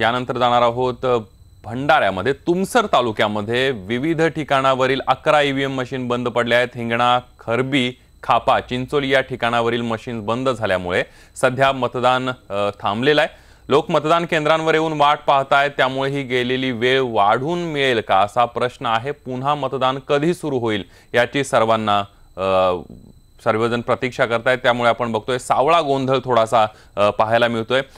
यानंतर जाणार आहोत भंडाऱ्यामध्ये तुमसर तालुक्यामध्ये विविध ठिकाणावरील अकरा ईव्हीएम e मशीन बंद पडल्या आहेत हिंगणा खरबी खापा चिंचोली या ठिकाणावरील मशीन बंद झाल्यामुळे सध्या मतदान थांबलेलं आहे लोक मतदान केंद्रांवर येऊन वाट पाहतायत त्यामुळे ही गेलेली वेळ वाढून मिळेल का असा प्रश्न आहे पुन्हा मतदान कधी सुरू होईल याची सर्वांना सर्वजण प्रतीक्षा करतायत त्यामुळे आपण बघतोय सावळा गोंधळ थोडासा पाहायला मिळतोय